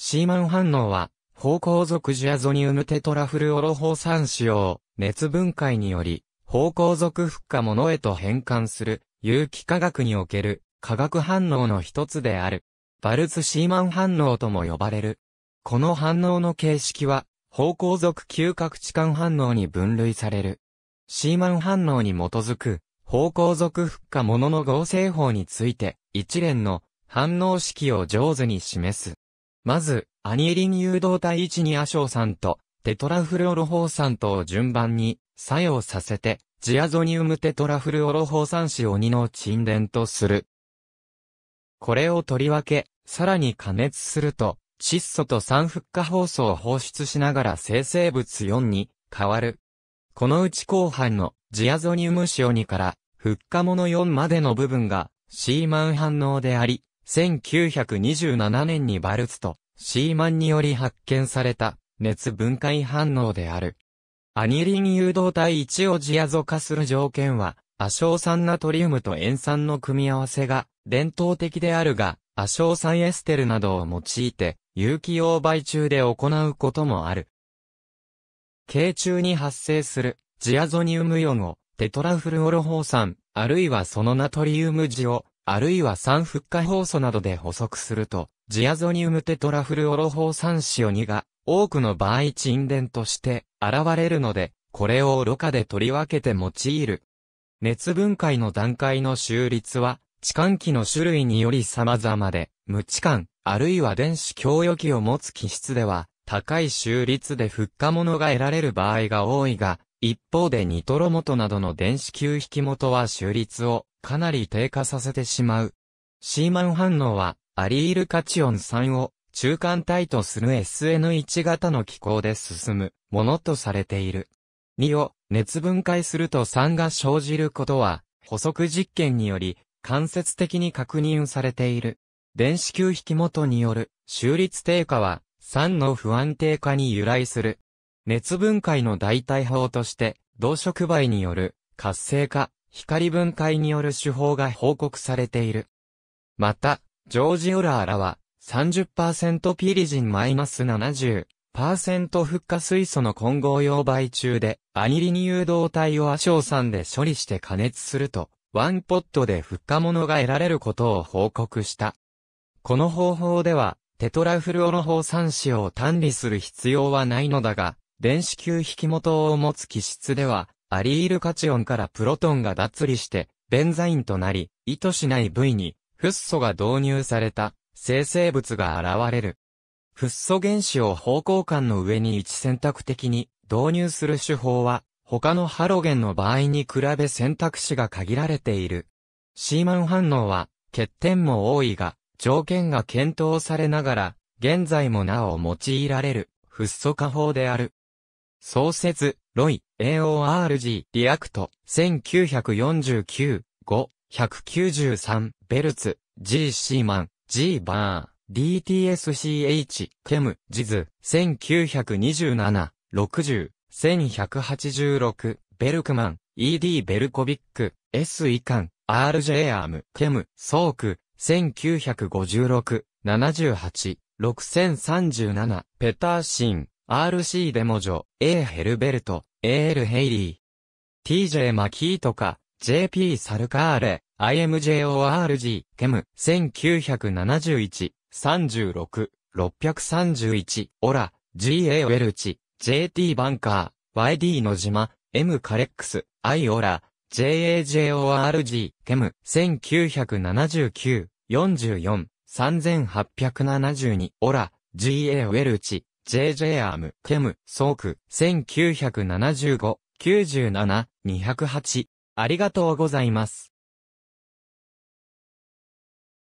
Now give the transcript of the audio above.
シーマン反応は、芳香属ジアゾニウムテトラフルオロホ酸使用、熱分解により、芳香属復化物へと変換する、有機化学における、化学反応の一つである。バルツ・シーマン反応とも呼ばれる。この反応の形式は、芳香属嗅覚置換反応に分類される。シーマン反応に基づく、芳香属復化物の合成法について、一連の反応式を上手に示す。まず、アニエリン誘導体1に亜硝酸と、テトラフルオロホー酸とを順番に作用させて、ジアゾニウムテトラフルオロホー酸子オニの沈殿とする。これをとりわけ、さらに加熱すると、窒素と酸フッ化放素を放出しながら生成物4に変わる。このうち後半のジアゾニウムオニから、フッ化物4までの部分がシーマン反応であり、1927年にバルツとシーマンにより発見された熱分解反応である。アニリン誘導体1をジアゾ化する条件は、アショウ酸ナトリウムと塩酸の組み合わせが伝統的であるが、アショウ酸エステルなどを用いて有機溶媒中で行うこともある。形中に発生するジアゾニウムイオンをテトラフルオロホー酸、あるいはそのナトリウムジをあるいは酸復ッ放酵素などで補足すると、ジアゾニウムテトラフルオロホー酸シオニが、多くの場合沈殿として現れるので、これをろ過で取り分けて用いる。熱分解の段階の収率は、置換器の種類により様々で、無置換、あるいは電子供与器を持つ気質では、高い収率で復化物が得られる場合が多いが、一方でニトロ元などの電子球引き元は収率をかなり低下させてしまう。シーマン反応は、アリールカチオン酸を中間体とする SN1 型の機構で進むものとされている。2を熱分解すると酸が生じることは、補足実験により間接的に確認されている。電子球引元による収率低下は酸の不安定化に由来する。熱分解の代替法として、同触媒による活性化、光分解による手法が報告されている。また、ジョージ・オラーらは30%ピリジンマイナス70、1 0フッ化水素の混合溶媒中で、アニリニ誘導体をアショウ酸で処理して加熱すると、ワンポットでフッ化物が得られることを報告した。この方法では、テトラフルオロホ酸子を単理する必要はないのだが、電子球引き元を持つ気質では、アリールカチオンからプロトンが脱離して、ベンザインとなり、意図しない部位に、フッ素が導入された、生成物が現れる。フッ素原子を方向間の上に一選択的に導入する手法は、他のハロゲンの場合に比べ選択肢が限られている。シーマン反応は、欠点も多いが、条件が検討されながら、現在もなお用いられる、フッ素化法である。創設、ロイ、AORG、リアクト、1949、5、193、ベルツ、G シーマン、G バー、DTSCH、ケム、ジズ、1927、60、1186、ベルクマン、ED ベルコビック、S イカン、RJ アーム、ケム、ソーク、1956、78、6037、ペターシン、RC デモジョ、A ヘルベルト、AL ヘイリー、TJ マキートカ、JP サルカーレ、IMJORG、ケム、1971、36、631、オラ、GA ウェルチ、JT バンカー、YD の島、M カレックス、I オラ、JAJORG、ケム、1979、44、3872、オラ、GA ウェルチ、JJ アーム、ケム、ソーク、1975、97、208。ありがとうございます。